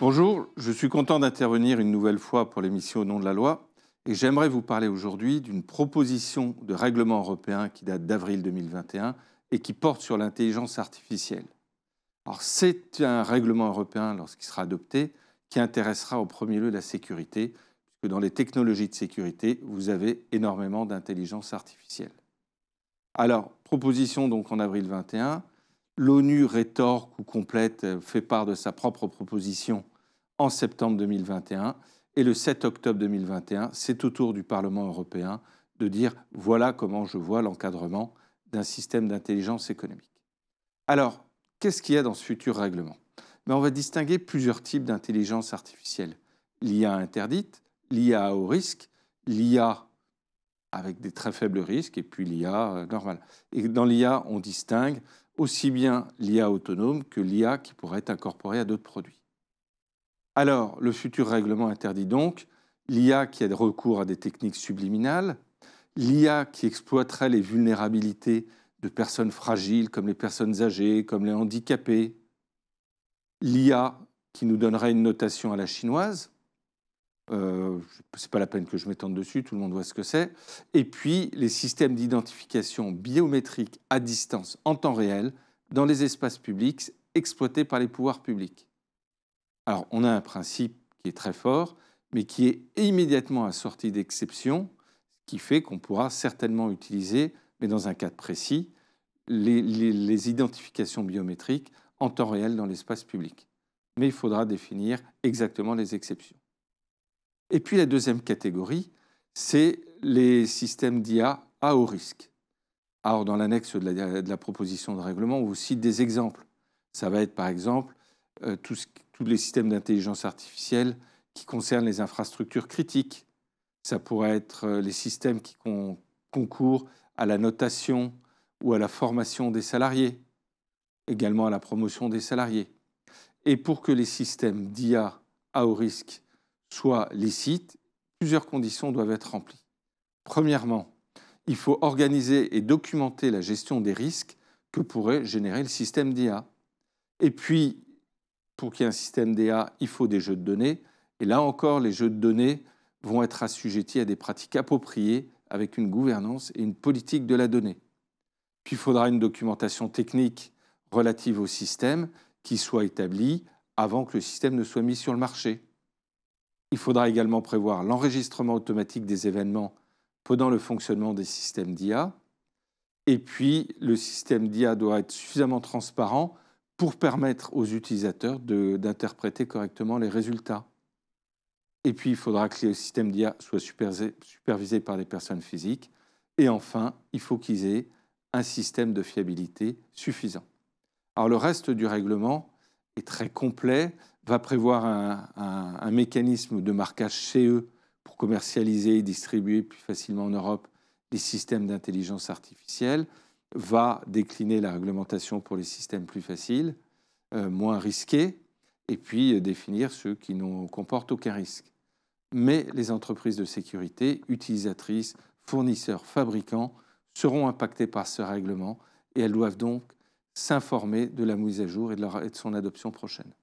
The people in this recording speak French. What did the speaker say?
Bonjour, je suis content d'intervenir une nouvelle fois pour l'émission Au nom de la loi et j'aimerais vous parler aujourd'hui d'une proposition de règlement européen qui date d'avril 2021 et qui porte sur l'intelligence artificielle. Alors c'est un règlement européen lorsqu'il sera adopté qui intéressera au premier lieu la sécurité puisque dans les technologies de sécurité, vous avez énormément d'intelligence artificielle. Alors, proposition donc en avril 2021, l'ONU rétorque ou complète, euh, fait part de sa propre proposition en septembre 2021. Et le 7 octobre 2021, c'est au tour du Parlement européen de dire voilà comment je vois l'encadrement d'un système d'intelligence économique. Alors, qu'est-ce qu'il y a dans ce futur règlement ben, On va distinguer plusieurs types d'intelligence artificielle. L'IA interdite, l'IA à haut risque, l'IA avec des très faibles risques et puis l'IA euh, normale. Et dans l'IA, on distingue aussi bien l'IA autonome que l'IA qui pourrait être incorporée à d'autres produits. Alors, le futur règlement interdit donc l'IA qui a recours à des techniques subliminales, l'IA qui exploiterait les vulnérabilités de personnes fragiles comme les personnes âgées, comme les handicapés, l'IA qui nous donnerait une notation à la chinoise, euh, ce n'est pas la peine que je m'étende dessus, tout le monde voit ce que c'est. Et puis les systèmes d'identification biométrique à distance en temps réel dans les espaces publics exploités par les pouvoirs publics. Alors, on a un principe qui est très fort, mais qui est immédiatement assorti d'exceptions, ce qui fait qu'on pourra certainement utiliser, mais dans un cadre précis, les, identifications biométriques en temps réel dans l'espace public. Mais il faudra définir exactement les exceptions. Et puis la deuxième catégorie, c'est les systèmes d'IA à haut risque. Alors dans l'annexe de, de, la proposition de règlement, on vous cite des exemples. Ça va être par exemple euh, tous, les systèmes d'intelligence artificielle qui concernent les infrastructures critiques. Ça pourrait être euh, les systèmes qui concourent à la notation ou à la formation des salariés, également à la promotion des salariés. Et pour que les systèmes d'IA à haut risque soient licites, plusieurs conditions doivent être remplies. Premièrement, il faut organiser et documenter la gestion des risques que pourrait générer le système d'IA. Et puis, pour qu'il y ait un système DA, il faut des jeux de données. Et là encore, les jeux de données vont être assujettis à des pratiques appropriées avec une gouvernance et une politique de la donnée. Puis il faudra une documentation technique relative au système qui soit établie avant que le système ne soit mis sur le marché. Il faudra également prévoir l'enregistrement automatique des événements pendant le fonctionnement des systèmes d'IA. Et puis, le système d'IA doit être suffisamment transparent pour permettre aux utilisateurs d'interpréter correctement les résultats. Et puis, il faudra que les systèmes d'IA soient supervisés, par des personnes physiques. Et enfin, il faut qu'ils aient un système de fiabilité suffisant. Alors, le reste du règlement est très complet, va prévoir un, un mécanisme de marquage CE pour commercialiser et distribuer plus facilement en Europe les systèmes d'intelligence artificielle va décliner la réglementation pour les systèmes plus faciles, euh, moins risqués, et puis euh, définir ceux qui n'en comportent aucun risque. Mais les entreprises de sécurité, utilisatrices, fournisseurs, fabricants, seront impactées par ce règlement et elles doivent donc s'informer de la mise à jour et de son adoption prochaine.